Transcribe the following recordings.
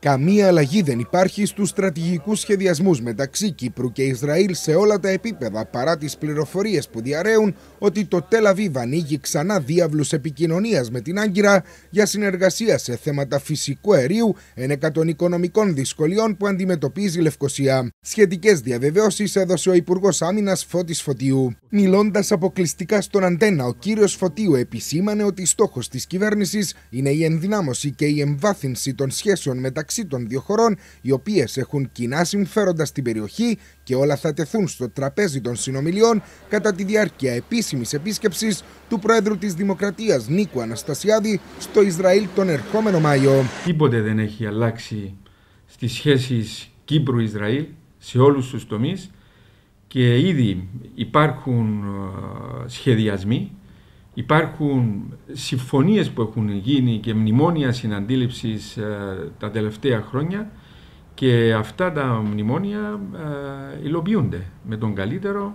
Καμία αλλαγή δεν υπάρχει στους στρατηγικούς σχεδιασμούς μεταξύ Κύπρου και Ισραήλ σε όλα τα επίπεδα παρά τις πληροφορίες που διαραίουν ότι το Τελαβίβ ανοίγει ξανά διάβλους επικοινωνίας με την Άγκυρα για συνεργασία σε θέματα φυσικού αερίου εν των οικονομικών δυσκολιών που αντιμετωπίζει η Λευκοσία. Σχετικές διαβεβαιώσεις έδωσε ο Υπουργός Άμυνας Φώτης Φωτίου. Μιλώντας αποκλειστικά στον αντένα, ο κύριος Φωτίου επισήμανε ότι στόχος της κυβέρνησης είναι η ενδυνάμωση και η εμβάθυνση των σχέσεων μεταξύ των δύο χωρών, οι οποίες έχουν κοινά συμφέροντα στην περιοχή και όλα θα τεθούν στο τραπέζι των συνομιλιών κατά τη διάρκεια επίσημης επίσκεψης του Προέδρου της Δημοκρατίας Νίκου Αναστασιάδη στο Ισραήλ τον ερχόμενο Μάιο. Τίποτε δεν έχει αλλάξει στις σχέσεις Κύπρου-Ισραήλ σε όλους τους τομείς και ήδη υπάρχουν ε, σχεδιασμοί Υπάρχουν συμφωνίες που έχουν γίνει και μνημόνια συναντήληψης ε, τα τελευταία χρόνια και αυτά τα μνημόνια ε, υλοποιούνται με τον καλύτερο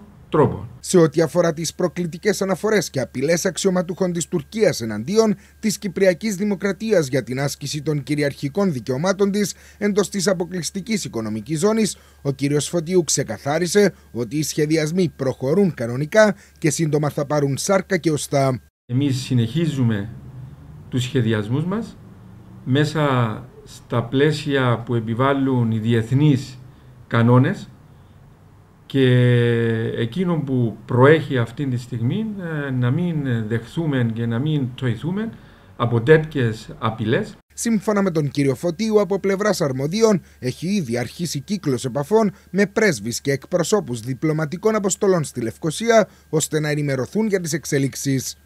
σε ό,τι αφορά τις προκλητικές αναφορές και απειλές αξιωματούχων της Τουρκίας εναντίον της Κυπριακής Δημοκρατίας για την άσκηση των κυριαρχικών δικαιωμάτων της εντός της αποκλειστικής οικονομικής ζώνης, ο κ. Φωτίου ξεκαθάρισε ότι οι σχεδιασμοί προχωρούν κανονικά και σύντομα θα πάρουν σάρκα και οστά. Εμείς συνεχίζουμε τους σχεδιασμούς μας μέσα στα πλαίσια που επιβάλλουν οι διεθνείς κανόνες και εκείνο που προέχει αυτή τη στιγμή ε, να μην δεχθούμε και να μην τοηθούμε από τέτοιες απειλές. Σύμφωνα με τον κύριο Φωτίου, από πλευράς αρμοδίων έχει ήδη αρχίσει κύκλος επαφών με πρέσβεις και εκπροσώπους διπλωματικών αποστολών στη Λευκοσία, ώστε να ενημερωθούν για τις εξελίξεις.